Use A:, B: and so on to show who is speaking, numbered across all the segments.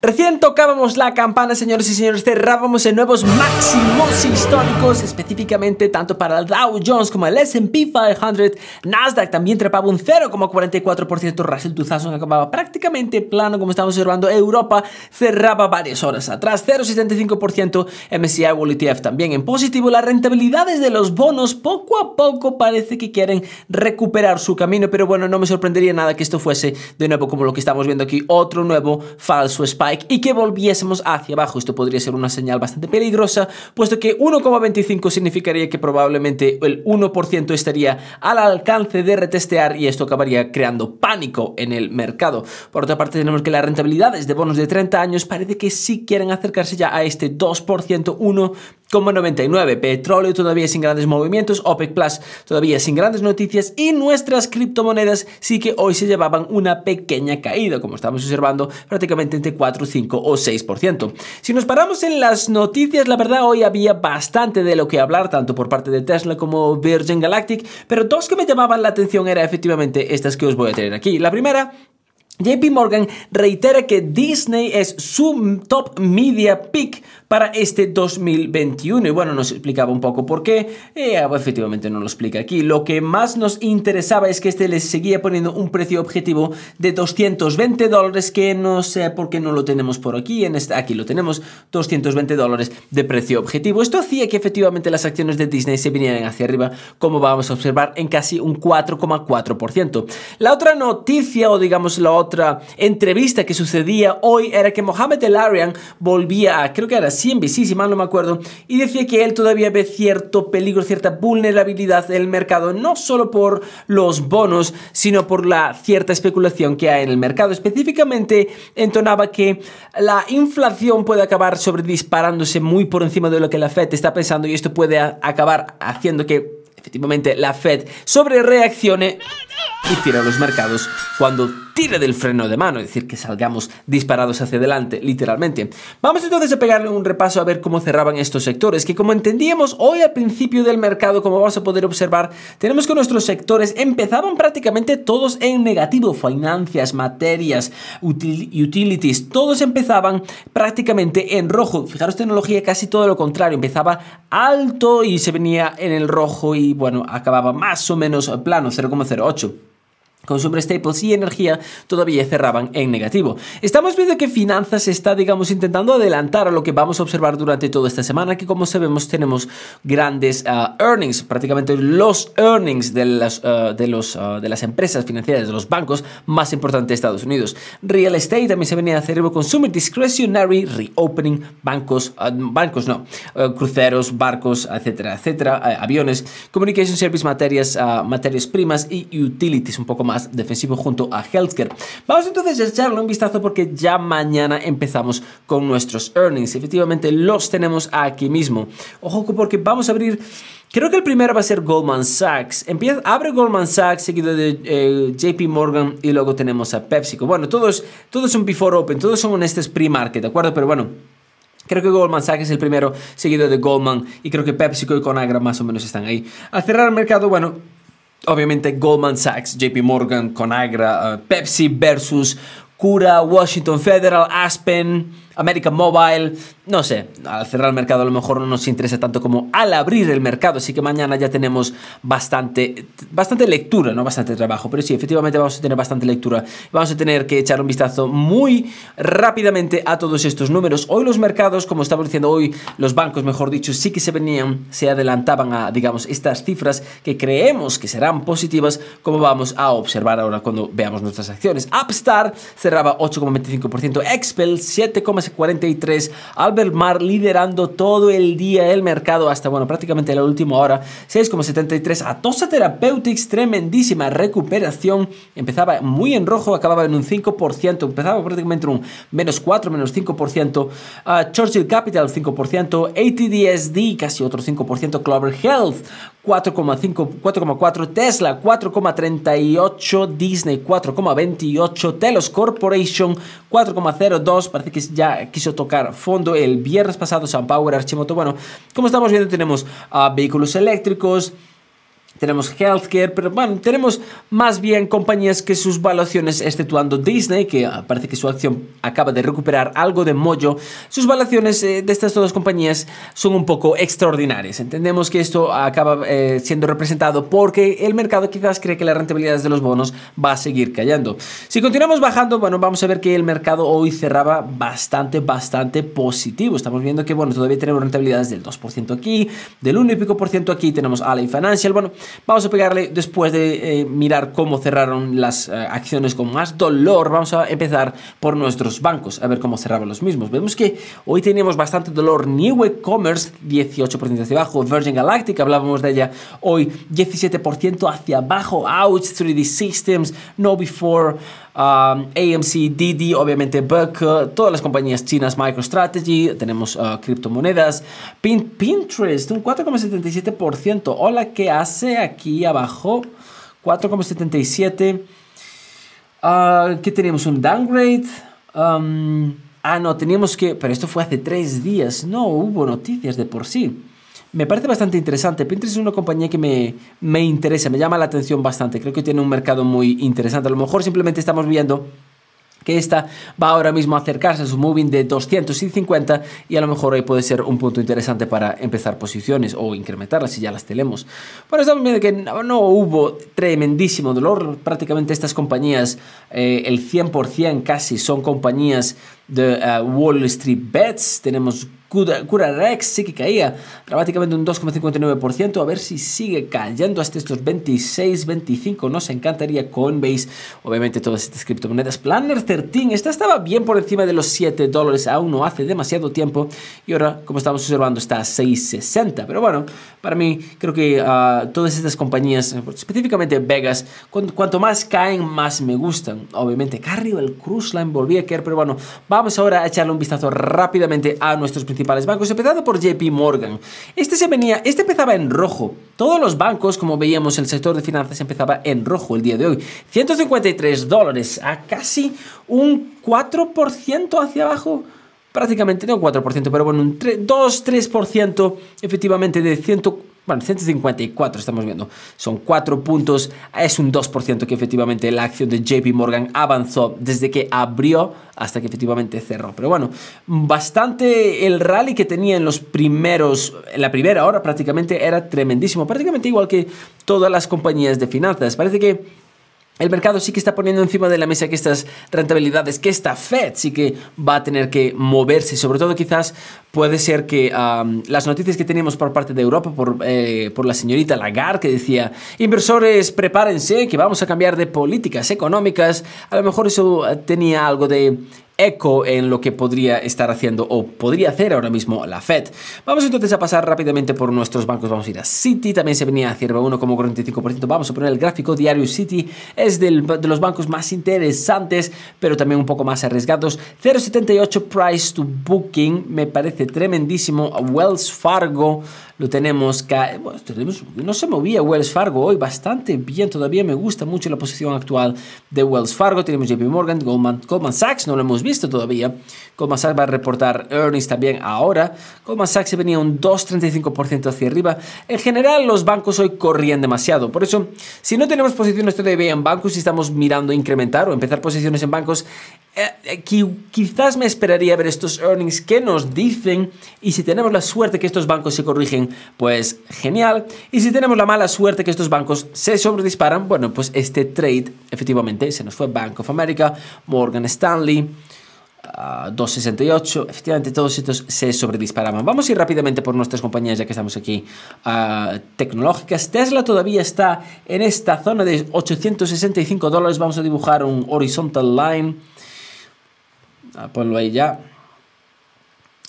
A: Recién tocábamos la campana, señores y señores, cerrábamos en nuevos máximos históricos, específicamente tanto para el Dow Jones como el S&P 500, Nasdaq también trepaba un 0,44%, Russell 2000 acababa prácticamente plano como estamos observando, Europa cerraba varias horas atrás, 0,75%, MSCI World ETF también en positivo, las rentabilidades de los bonos poco a poco parece que quieren recuperar su camino, pero bueno, no me sorprendería nada que esto fuese de nuevo como lo que estamos viendo aquí, otro nuevo falso espacio y que volviésemos hacia abajo. Esto podría ser una señal bastante peligrosa, puesto que 1,25 significaría que probablemente el 1% estaría al alcance de retestear y esto acabaría creando pánico en el mercado. Por otra parte, tenemos que las rentabilidades de bonos de 30 años parece que sí quieren acercarse ya a este 2%, 1, como 99% Petróleo todavía sin grandes movimientos, OPEC Plus todavía sin grandes noticias y nuestras criptomonedas sí que hoy se llevaban una pequeña caída, como estamos observando, prácticamente entre 4, 5 o 6%. Si nos paramos en las noticias, la verdad hoy había bastante de lo que hablar, tanto por parte de Tesla como Virgin Galactic, pero dos que me llamaban la atención eran efectivamente estas que os voy a tener aquí. La primera, JP Morgan reitera que Disney es su top media pick para este 2021. Y bueno, nos explicaba un poco por qué. Eh, efectivamente no lo explica aquí. Lo que más nos interesaba es que este les seguía poniendo un precio objetivo de 220 dólares, que no sé por qué no lo tenemos por aquí. En este, aquí lo tenemos, 220 dólares de precio objetivo. Esto hacía que efectivamente las acciones de Disney se vinieran hacia arriba, como vamos a observar, en casi un 4,4%. La otra noticia, o digamos la otra entrevista que sucedía hoy, era que Mohamed El Arian volvía a, creo que era 100 no me acuerdo, y decía que él todavía ve cierto peligro, cierta vulnerabilidad del mercado, no solo por los bonos, sino por la cierta especulación que hay en el mercado. Específicamente entonaba que la inflación puede acabar sobre disparándose muy por encima de lo que la Fed está pensando y esto puede acabar haciendo que efectivamente la Fed sobre reaccione y tire a los mercados cuando tire del freno de mano, es decir, que salgamos disparados hacia adelante, literalmente. Vamos entonces a pegarle un repaso a ver cómo cerraban estos sectores, que como entendíamos hoy al principio del mercado, como vamos a poder observar, tenemos que nuestros sectores empezaban prácticamente todos en negativo, Financias, materias, utilities, todos empezaban prácticamente en rojo. Fijaros, tecnología casi todo lo contrario, empezaba alto y se venía en el rojo y bueno, acababa más o menos plano, 0,08. Consumer Staples y Energía todavía cerraban en negativo. Estamos viendo que Finanzas está, digamos, intentando adelantar a lo que vamos a observar durante toda esta semana, que como sabemos tenemos grandes ah, earnings, prácticamente los earnings de las, ah, de, los, ah, de las empresas financieras, de los bancos más importantes de Estados Unidos. Real Estate también se venía a hacer, Consumer Discretionary Reopening, bancos, bancos no, cruceros, barcos, etcétera, etcétera, aviones, Communication Service, materias, materias primas y utilities un poco más defensivo junto a Helsker. Vamos entonces a echarle un vistazo porque ya mañana empezamos con nuestros earnings. Efectivamente, los tenemos aquí mismo. Ojo porque vamos a abrir... Creo que el primero va a ser Goldman Sachs. Empieza, abre Goldman Sachs, seguido de eh, JP Morgan y luego tenemos a PepsiCo. Bueno, todos, todos son before open, todos son en este pre-market, ¿de acuerdo? Pero bueno, Creo que Goldman Sachs es el primero, seguido de Goldman, y creo que PepsiCo y Conagra más o menos están ahí. a cerrar el mercado, bueno, ovviamente Goldman Sachs, JP Morgan, Conagra, eh, Pepsi versus Cura, Washington Federal, Aspen, American Mobile, no sé, al cerrar el mercado a lo mejor no nos interesa tanto como al abrir el mercado, así que mañana ya tenemos bastante, bastante lectura, no bastante trabajo, pero sí, efectivamente vamos a tener bastante lectura. Vamos a tener que echar un vistazo muy rápidamente a todos estos números. Hoy los mercados, como estamos diciendo hoy, los bancos, mejor dicho, sí que se venían, se adelantaban a, digamos, estas cifras que creemos que serán positivas, como vamos a observar ahora cuando veamos nuestras acciones. Upstar cerraba 8,25%, Expel 7,6%, 43. Albert Mar liderando todo el día el mercado hasta, bueno, prácticamente la última hora. 6,73. Atosa Therapeutics, tremendísima recuperación. Empezaba muy en rojo, acababa en un 5%. Empezaba prácticamente un menos 4, menos 5%. Ah, Churchill Capital, 5%. ATDSD, casi otro 5%. Clover Health, 4,4 Tesla, 4,38 Disney, 4,28 Telos Corporation, 4,02 parece que ya quiso tocar fondo el viernes pasado San Power Archimoto. Bueno, como estamos viendo tenemos ah, vehículos eléctricos, tenemos healthcare, pero bueno, tenemos más bien compañías que sus valuaciones, exceptuando Disney, que ah, parece que su acción acaba de recuperar algo de mollo, sus valuaciones eh, de estas dos compañías son un poco extraordinarias. Entendemos que esto acaba eh, siendo representado porque el mercado quizás cree que las rentabilidades de los bonos va a seguir cayendo. Si continuamos bajando, bueno, vamos a ver que el mercado hoy cerraba bastante, bastante positivo. Estamos viendo que, bueno, todavía tenemos rentabilidades del 2% aquí, del 1 y pico por ciento aquí, tenemos Ally Financial, bueno, Vamos a pegarle después de eh, mirar cómo cerraron las eh, acciones con más dolor. Vamos a empezar por nuestros bancos, a ver cómo cerraban los mismos. Vemos que hoy tenemos bastante dolor. New E-Commerce, 18% hacia abajo. Virgin Galactic, hablábamos de ella hoy, 17% hacia abajo. Ouch, 3D Systems, No Before. Um, AMC, DD, obviamente Buck, todas las compañías chinas, MicroStrategy, tenemos uh, criptomonedas, Pin Pinterest, un 4,77%. Hola, ¿qué hace aquí abajo? 4,77%. Uh, ¿Qué ¿Un downgrade? Um, ah, no, teníamos que... Pero esto fue hace tres días. No hubo noticias de por sí. Me parece bastante interesante. Pinterest es una compañía que me, interesa, me llama la atención bastante. Creo que tiene un mercado muy interesante. A lo mejor simplemente estamos viendo que esta va ahora mismo a acercarse a su moving de 250 y a lo mejor ahí puede ser un punto interesante para empezar posiciones o incrementarlas si ya las tenemos. Bueno, estamos viendo que no, hubo tremendísimo dolor, prácticamente estas compañías, eh, el 100% casi son compañías de eh, Wall Street Bets. Tenemos Cura Rex sí que caía dramáticamente un 2,59%. A ver si sigue cayendo hasta estos 26, 25. Nos encantaría Coinbase, obviamente todas estas criptomonedas. Planner 13, esta estaba bien por encima de los 7 dólares aún no hace demasiado tiempo. Y ahora, como estamos observando, está a 6,60. Pero bueno, para mí creo que a ah, todas estas compañías, específicamente Vegas, cuanto más caen, más me gustan. Obviamente, Carrival la Cruise Line volvía a caer, pero bueno, va vamos ahora a echarle un vistazo rápidamente a nuestros principales bancos, empezando por JP Morgan. Este se venía, este empezaba en rojo. Todos los bancos, como veíamos, el sector de finanzas empezaba en rojo el día de hoy. 153 dólares, a casi un 4% hacia abajo prácticamente, no un 4%, pero bueno, un 2-3% efectivamente de 100, bueno, 154 estamos viendo, son 4 puntos, es un 2% que efectivamente la acción de JP Morgan avanzó desde que abrió hasta que efectivamente cerró. Pero bueno, bastante el rally que tenía en los primeros, en la primera hora prácticamente era tremendísimo, prácticamente igual que todas las compañías de finanzas. Parece que el mercado sí que está poniendo encima de la mesa que estas rentabilidades, que esta Fed sí que va a tener que moverse. Sobre todo quizás puede ser que las noticias que tenemos por parte de Europa, por, eh, por la señorita Lagarde, que decía, inversores, prepárense, que vamos a cambiar de políticas económicas, a lo mejor eso eh, tenía algo de eco en lo que podría estar haciendo o podría hacer ahora mismo la Fed. Vamos entonces a pasar rápidamente por nuestros bancos. Vamos a ir a City. también se venía a cierre 1,45%. Vamos a poner el gráfico diario City, es de los bancos más interesantes, pero también un poco más arriesgados. 0,78 price to booking, me parece tremendísimo. Wells Fargo lo tenemos, bueno, tenemos, este no se movía Wells Fargo hoy bastante bien, todavía me gusta mucho la posición actual de Wells Fargo, tenemos JP Morgan, Goldman, Goldman Sachs, no lo hemos visto todavía, Goldman Sachs va a reportar earnings también ahora, Goldman Sachs se venía un 2,35% hacia arriba, en general los bancos hoy corrían demasiado, por eso si no tenemos posiciones todavía en bancos y si estamos mirando incrementar o empezar posiciones en bancos, eh, eh, quizás me esperaría ver estos earnings que nos dicen y si tenemos la suerte que estos bancos se corrigen, pues genial. Y si tenemos la mala suerte que estos bancos se sobredisparan, bueno, pues este trade efectivamente se nos fue Bank of America, Morgan Stanley, 268, ah, efectivamente todos estos se sobredisparaban. Vamos a ir rápidamente por nuestras compañías ya que estamos aquí ah, tecnológicas. Tesla todavía está en esta zona de 865 dólares. Vamos a dibujar un horizontal line. Ah, ponlo ahí ya.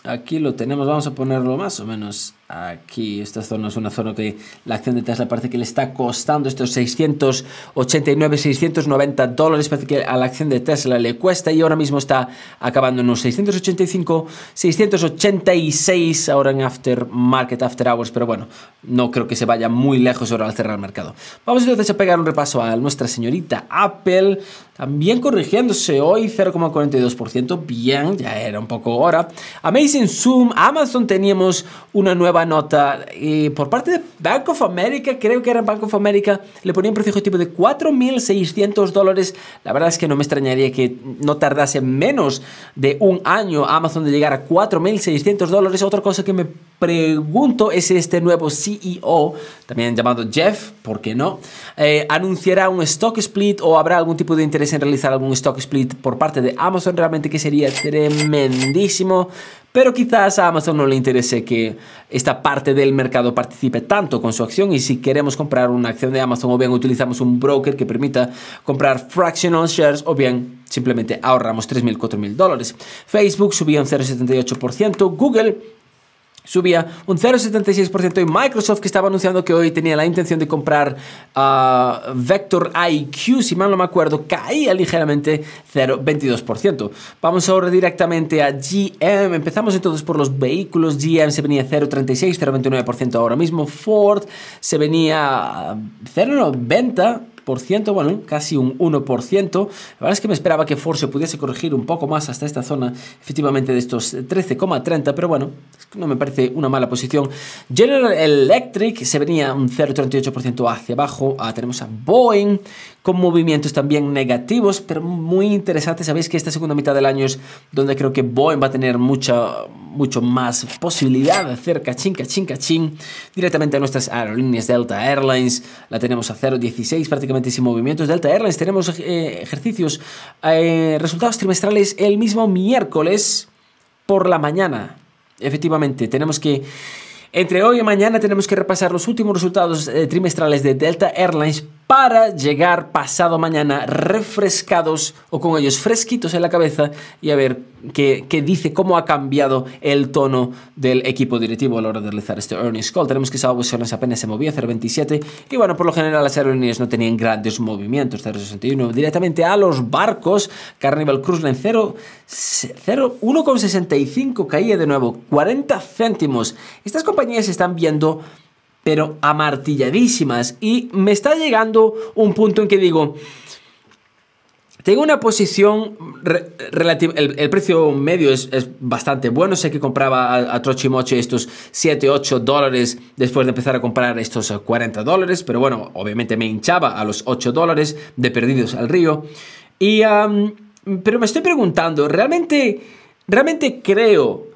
A: Aquí lo tenemos, vamos a ponerlo más o menos Aquí, esta zona es una zona que la acción de Tesla parece que le está costando estos 689, 690 dólares, parece que a la acción de Tesla le cuesta y ahora mismo está acabando en unos 685, 686 ahora en after market, after hours, pero bueno, no creo que se vaya muy lejos ahora al cerrar el mercado. Vamos entonces a pegar un repaso a nuestra señorita Apple, también corrigiéndose hoy 0,42%, bien, ya era un poco hora. Amazing Zoom, Amazon teníamos una nueva nota. Y por parte de Bank of America, creo que era Bank of America, le ponía un precio tipo de 4.600 dólares. La verdad es que no me extrañaría que no tardase menos de un año Amazon de llegar a 4.600 dólares. Otra cosa que me pregunto es este nuevo CEO, también llamado Jeff, ¿por qué no? Eh, ¿Anunciará un stock split o habrá algún tipo de interés en realizar algún stock split por parte de Amazon? Realmente que sería tremendísimo. Pero quizás a Amazon no le interese que esta parte del mercado participe tanto con su acción y si queremos comprar una acción de Amazon o bien utilizamos un broker que permita comprar fractional shares o bien simplemente ahorramos 3.000, 4.000 dólares. Facebook subió un 0,78%, Google subía un 0,76% y Microsoft que estaba anunciando que hoy tenía la intención de comprar ah, Vector IQ, si mal no me acuerdo, caía ligeramente 0,22%. Vamos ahora directamente a GM. Empezamos entonces por los vehículos. GM se venía 0,36, 0,29% ahora mismo. Ford se venía 0,90 bueno, casi un 1%. La verdad es que me esperaba que Ford pudiese corregir un poco más hasta esta zona, efectivamente, de estos 13,30, pero bueno, no me parece una mala posición. General Electric se venía un 0,38% hacia abajo. Ah, tenemos a Boeing con movimientos también negativos, pero muy interesantes Sabéis que esta segunda mitad del año es donde creo que Boeing va a tener mucha, mucho más posibilidad de hacer cachín, cachín, cachín directamente a nuestras aerolíneas Delta Airlines. La tenemos a 0,16 prácticamente sin movimientos. Delta Airlines tenemos eh, ejercicios, eh, resultados trimestrales el mismo miércoles por la mañana. Efectivamente, tenemos que... Entre hoy y mañana tenemos que repasar los últimos resultados eh, trimestrales de Delta Airlines para llegar pasado mañana refrescados o con ellos fresquitos en la cabeza y a ver qué, dice, cómo ha cambiado el tono del equipo directivo a la hora de realizar este earnings call. Tenemos que esa opciones apenas se movía, 0.27 y bueno, por lo general las aerolíneas no tenían grandes movimientos, 0.61 directamente a los barcos, Carnival Cruise Line 0, caía de nuevo, 40 céntimos. Estas compañías están viendo pero amartilladísimas. Y me está llegando un punto en que digo, tengo una posición relativa. El, precio medio es, bastante bueno. Sé que compraba a, Trochi Trochimoche estos 7, 8 dólares después de empezar a comprar estos 40 eh, dólares. Pero bueno, obviamente me hinchaba a los 8 dólares de perdidos al río. Y, pero me estoy preguntando, ¿realmente, ¿realmente creo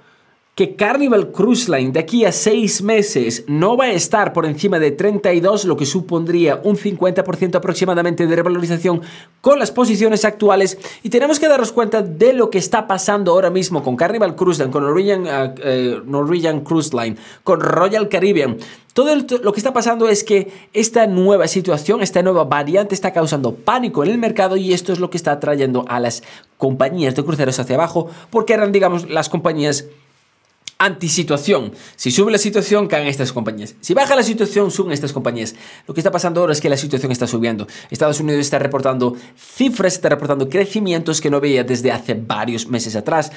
A: que Carnival Cruise Line de aquí a seis meses no va a estar por encima de 32, lo que supondría un 50% aproximadamente de revalorización con las posiciones actuales. Y tenemos que darnos cuenta de lo que está pasando ahora mismo con Carnival Cruise Line, con Norwegian, eh, eh, Cruise Line, con Royal Caribbean. Todo lo que está pasando es que esta nueva situación, esta nueva variante está causando pánico en el mercado y esto es lo que está trayendo a las compañías de cruceros hacia abajo porque eran, digamos, las compañías situación, Si sube la situación, caen estas compañías. Si baja la situación, suben estas compañías. Lo que está pasando ahora es que la situación está subiendo. Estados Unidos está reportando cifras, está reportando crecimientos que no veía desde hace varios meses atrás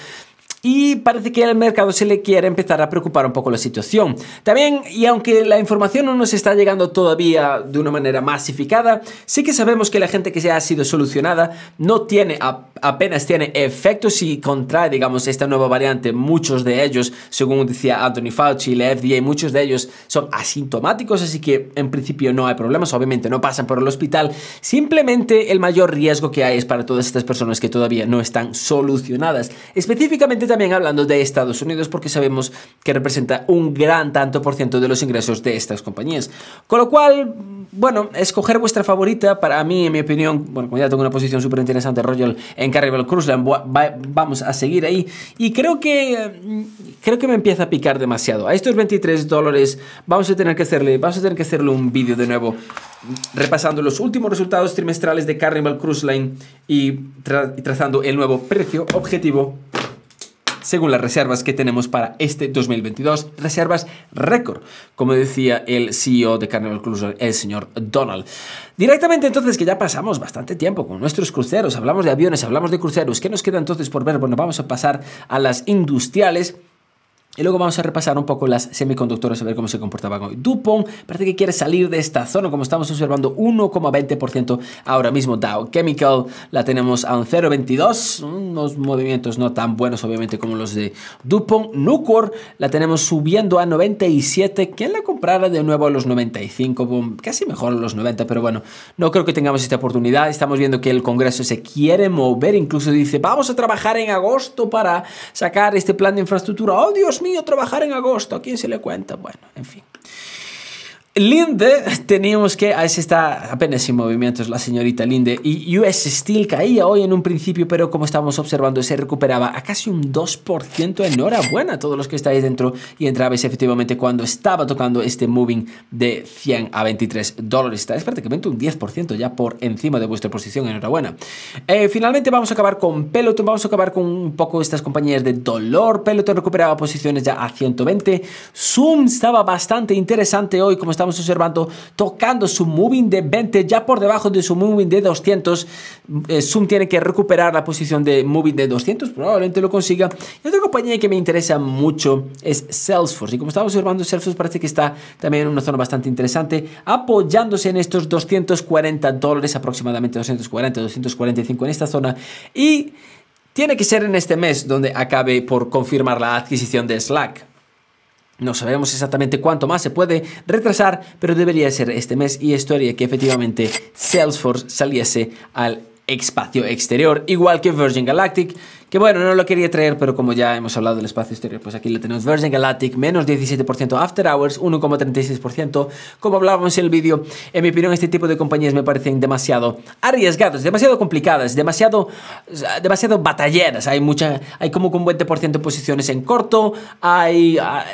A: y parece que el mercado se le quiere empezar a preocupar un poco la situación. También, y aunque la información no nos está llegando todavía de una manera masificada, sí que sabemos que la gente que ya ha sido solucionada no tiene, apenas tiene efectos y contrae, digamos, esta nueva variante. Muchos de ellos, según decía Anthony Fauci y la FDA, muchos de ellos son asintomáticos, así que en principio no hay problemas, obviamente no pasan por el hospital. Simplemente el mayor riesgo que hay es para todas estas personas que todavía no están solucionadas. Específicamente también hablando de Estados Unidos porque sabemos que representa un gran tanto por ciento de los ingresos de estas compañías. Con lo cual, bueno, escoger vuestra favorita, para mí, en mi opinión, bueno, como ya tengo una posición súper interesante, Royal en Carnival Cruise Line, vamos a seguir ahí. Y creo que, mm, creo que me empieza a picar demasiado. A estos 23 dólares vamos a tener que hacerle, vamos a tener que hacerle un vídeo de nuevo repasando los últimos resultados trimestrales de Carnival Cruise Line y trazando el nuevo precio objetivo según las reservas que tenemos para este 2022, reservas récord, como decía el CEO de Carnival Cruiser, el señor Donald. Directamente entonces que ya pasamos bastante tiempo con nuestros cruceros, hablamos de aviones, hablamos de cruceros, ¿qué nos queda entonces por ver? Bueno, vamos a pasar a las industriales y luego vamos a repasar un poco las semiconductoras, a ver cómo se comportaban hoy. Dupont parece que quiere salir de esta zona, como estamos observando, 1,20% ahora mismo. Dow Chemical la tenemos a un 0,22, unos movimientos no tan buenos obviamente como los de Dupont. Nucor la tenemos subiendo a 97, ¿quién la comprara de nuevo a los 95? Casi mejor a los 90, pero bueno, no creo que tengamos esta oportunidad. Estamos viendo que el Congreso se quiere mover, incluso dice, vamos a trabajar en agosto para sacar este plan de infraestructura. ¡Oh, Dios mío! trabajar en agosto, ¿a quién se le cuenta? Bueno, en fin. Linde, teníamos que. Ah, ese está apenas sin movimientos la señorita Linde. Y US Steel caía hoy en un principio, pero como estamos observando, se recuperaba a casi un 2%. Enhorabuena a todos los que estáis dentro y entrabais efectivamente cuando estaba tocando este moving de 100 a 23 dólares. Estáis prácticamente un 10% ya por encima de vuestra posición. Enhorabuena. Eh, finalmente, vamos a acabar con Peloton. Vamos a acabar con un poco estas compañías de dolor. Peloton recuperaba posiciones ya a 120. Zoom estaba bastante interesante hoy, como estaba observando tocando su moving de 20 ya por debajo de su moving de 200. Eh, Zoom tiene que recuperar la posición de moving de 200, probablemente lo consiga. Y otra compañía que me interesa mucho es Salesforce. Y como estamos observando, Salesforce parece que está también en una zona bastante interesante, apoyándose en estos 240 dólares aproximadamente, 240, 245 en esta zona. Y tiene que ser en este mes donde acabe por confirmar la adquisición de Slack. No sabemos exactamente cuánto más se puede retrasar, pero debería ser este mes y esto haría que efectivamente Salesforce saliese al espacio exterior, igual que Virgin Galactic, que bueno, no lo quería traer, pero como ya hemos hablado del espacio exterior, pues aquí lo tenemos Virgin Galactic, menos 17% After Hours, 1,36%, como hablábamos en el vídeo, en mi opinión este tipo de compañías me parecen demasiado arriesgadas, demasiado complicadas, demasiado, demasiado batalleras, hay mucha, hay como un 20% de posiciones en corto, hay ah,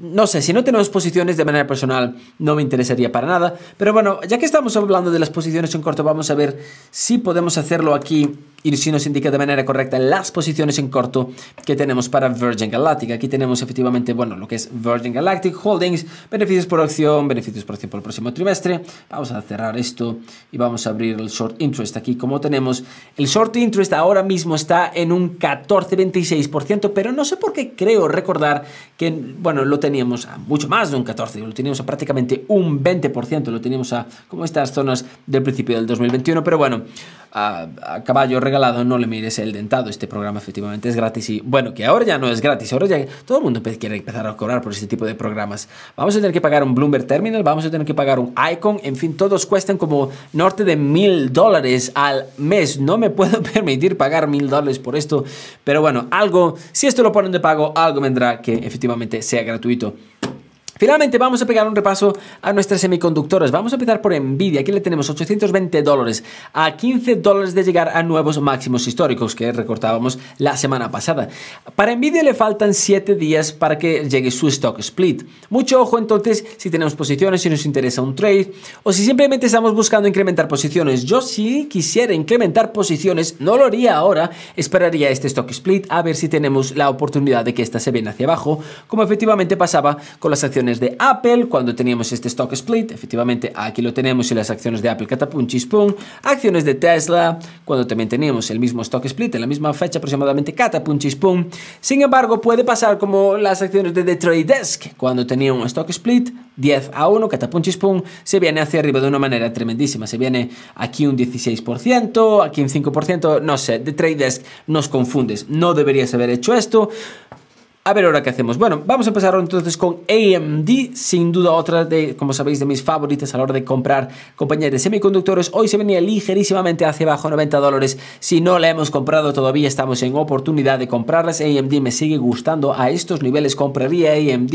A: no sé, si no tenemos posiciones de manera personal no me interesaría para nada. Pero bueno, ya que estamos hablando de las posiciones en corto, vamos a ver si podemos hacerlo aquí y si nos indica de manera correcta las posiciones en corto que tenemos para Virgin Galactic. Aquí tenemos efectivamente, bueno, lo que es Virgin Galactic Holdings, beneficios por acción, beneficios por acción por el próximo trimestre. Vamos a cerrar esto y vamos a abrir el short interest aquí. Como tenemos, el short interest ahora mismo está en un 14,26%, pero no sé por qué creo recordar que, bueno, lo teníamos a mucho más de un 14, lo teníamos a prácticamente un 20%, lo teníamos a como estas zonas del principio del 2021, pero bueno, a, caballo regalado no le mires el dentado. Este programa efectivamente es gratis y bueno, que ahora ya no es gratis, ahora ya todo el mundo quiere empezar a cobrar por este tipo de programas. Vamos a tener que pagar un Bloomberg Terminal, vamos a tener que pagar un Icon, en fin, todos cuestan como norte de mil dólares al mes. No me puedo permitir pagar mil dólares por esto, pero bueno, algo, si esto lo ponen de pago, algo vendrá que efectivamente sea gratuito. Finalmente vamos a pegar un repaso a nuestras semiconductoras. Vamos a empezar por Nvidia. Aquí le tenemos 820 dólares a 15 dólares de llegar a nuevos máximos históricos que recortábamos la semana pasada. Para Nvidia le faltan 7 días para que llegue su stock split. Mucho ojo entonces si tenemos posiciones, si nos interesa un trade o si simplemente estamos buscando incrementar posiciones. Yo si quisiera incrementar posiciones no lo haría ahora, esperaría este stock split a ver si tenemos la oportunidad de que esta se viene hacia abajo, como efectivamente pasaba con las acciones de Apple cuando teníamos este stock split, efectivamente aquí lo tenemos y las acciones de Apple catapum chispum, acciones de Tesla cuando también teníamos el mismo stock split en la misma fecha aproximadamente catapum chispum. Sin embargo, puede pasar como las acciones de Detroit Desk cuando tenía un stock split 10 a 1, catapum se viene hacia arriba de una manera tremendísima, se viene aquí un 16%, aquí un 5%, no sé, The Trade Desk nos confundes, no deberías haber hecho esto. A ver ahora qué hacemos. Bueno, vamos a empezar entonces con AMD, sin duda otra de, como sabéis, de mis favoritas a la hora de comprar compañías de semiconductores. Hoy se venía ligerísimamente hacia abajo, 90 dólares. Si no la hemos comprado todavía, estamos en oportunidad de comprarlas. AMD me sigue gustando a estos niveles, compraría AMD.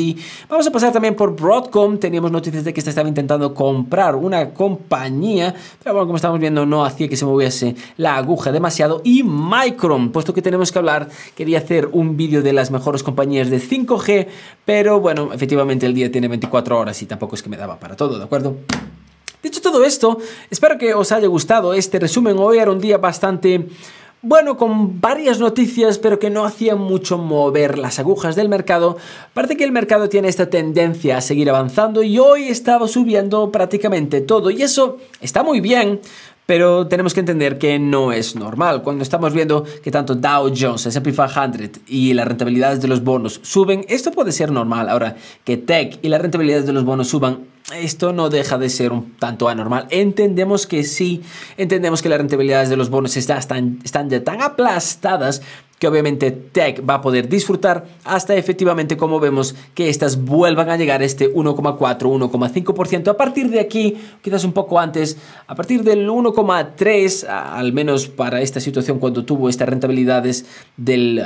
A: Vamos a pasar también por Broadcom. Teníamos noticias de que esta estaba intentando comprar una compañía, pero bueno, como estamos viendo, no hacía que se moviese la aguja demasiado. Y Micron, puesto que tenemos que hablar, quería hacer un vídeo de las mejores compañías compañías de 5G, pero bueno, efectivamente el día tiene 24 horas y tampoco es que me daba para todo, ¿de acuerdo? Dicho todo esto, espero que os haya gustado este resumen. Hoy era un día bastante bueno, con varias noticias, pero que no hacían mucho mover las agujas del mercado, parece que el mercado tiene esta tendencia a seguir avanzando y hoy estaba subiendo prácticamente todo. Y eso está muy bien, pero tenemos que entender que no es normal. Cuando estamos viendo que tanto Dow Jones, S&P 500 y las rentabilidades de los bonos suben, esto puede ser normal. Ahora, que tech y las rentabilidades de los bonos suban esto no deja de ser un tanto anormal. Entendemos que sí, entendemos que las rentabilidades de los bonos están, están ya tan aplastadas que obviamente Tech va a poder disfrutar hasta efectivamente como vemos que estas vuelvan a llegar a este 1,4, 1,5%. A partir de aquí, quizás un poco antes, a partir del 1,3, al menos para esta situación cuando tuvo estas rentabilidades del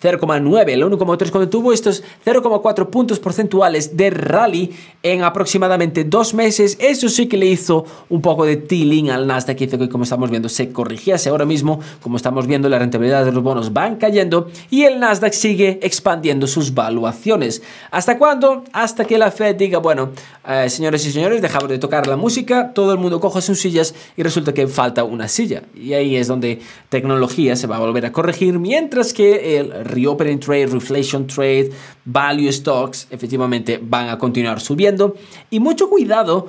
A: 0,9, el 1,3 cuando tuvo estos 0,4 puntos porcentuales de rally en aproximadamente dos meses, eso sí que le hizo un poco de tiling al Nasdaq hizo que como estamos viendo se corrigiese ahora mismo, como estamos viendo la rentabilidad de los bonos van cayendo y el Nasdaq sigue expandiendo sus valuaciones. ¿Hasta cuándo? Hasta que la Fed diga, bueno, eh, señores y señores, dejamos de tocar la música, todo el mundo coja sus sillas y resulta que falta una silla. Y ahí es donde tecnología se va a volver a corregir, mientras que el reopening trade, reflation trade, value stocks, efectivamente van a continuar subiendo. Y mucho cuidado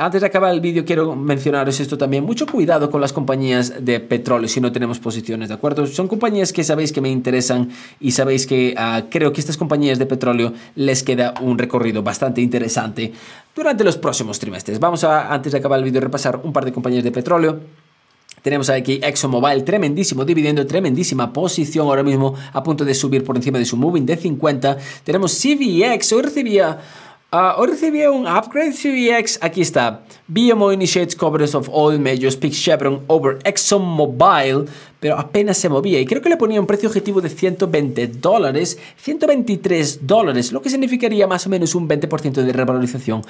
A: antes de acabar el vídeo quiero mencionaros esto también. Mucho cuidado con las compañías de petróleo si no tenemos posiciones, ¿de acuerdo? Son compañías que sabéis que me interesan y sabéis que ah, creo que estas compañías de petróleo les queda un recorrido bastante interesante durante los próximos trimestres. Vamos a, antes de acabar el vídeo, repasar un par de compañías de petróleo. Tenemos aquí ExxonMobil, tremendísimo dividendo, tremendísima posición ahora mismo, a punto de subir por encima de su moving de 50. Tenemos CVX, hoy recibía... Ah, recibía un upgrade CVX, aquí está. BMO initiates coverage of all majors, pick Chevron over ExxonMobil, pero apenas se movía y creo que le ponía un precio objetivo de 120 dólares, 123 dólares, lo que significaría más o menos un 20% de revalorización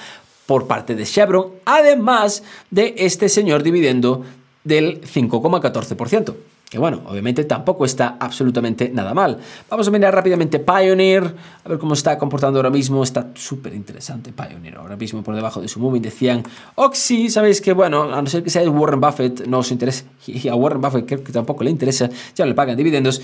A: por parte de Chevron, además de este señor dividendo del 5,14%. Que bueno, obviamente tampoco está absolutamente nada mal. Vamos a mirar rápidamente Pioneer, a ver cómo está comportando ahora mismo. Está súper interesante Pioneer, ahora mismo por debajo de su moving Decían Oxy, sabéis que bueno, a no ser que sea Warren Buffett, no os interesa. Y a Warren Buffett creo que tampoco le interesa, ya le pagan dividendos.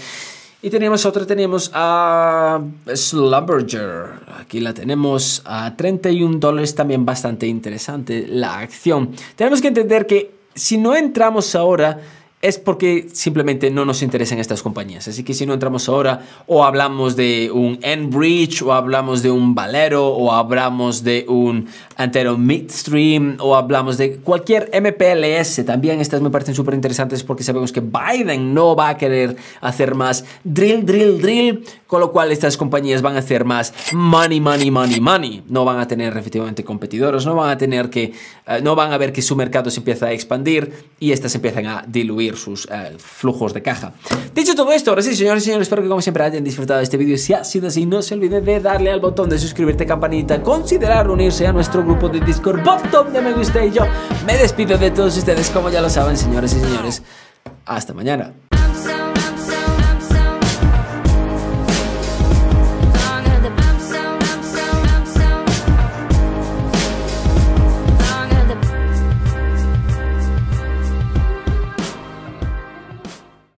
A: Y tenemos otra, tenemos a Slumberger. Aquí la tenemos a 31 dólares, también bastante interesante la acción. Tenemos que entender que si no entramos ahora es porque simplemente no nos interesan estas compañías. Así que si no entramos ahora o hablamos de un Enbridge o hablamos de un Valero o hablamos de un Antero Midstream o hablamos de cualquier MPLS, también estas me parecen súper interesantes porque sabemos que Biden no va a querer hacer más drill, drill, drill, con lo cual estas compañías van a hacer más money, money, money, money. No van a tener efectivamente competidores, no van a tener que, eh, no van a ver que su mercado se empieza a expandir y estas empiezan a diluir sus eh, flujos de caja. Dicho todo esto, ahora sí, señores y señores, espero que como siempre hayan disfrutado de este vídeo. Si ha sido así, no se olviden de darle al botón de suscribirte, campanita, considerar unirse a nuestro grupo de Discord, botón de me gusta y yo me despido de todos ustedes, como ya lo saben, señores y señores. Hasta mañana.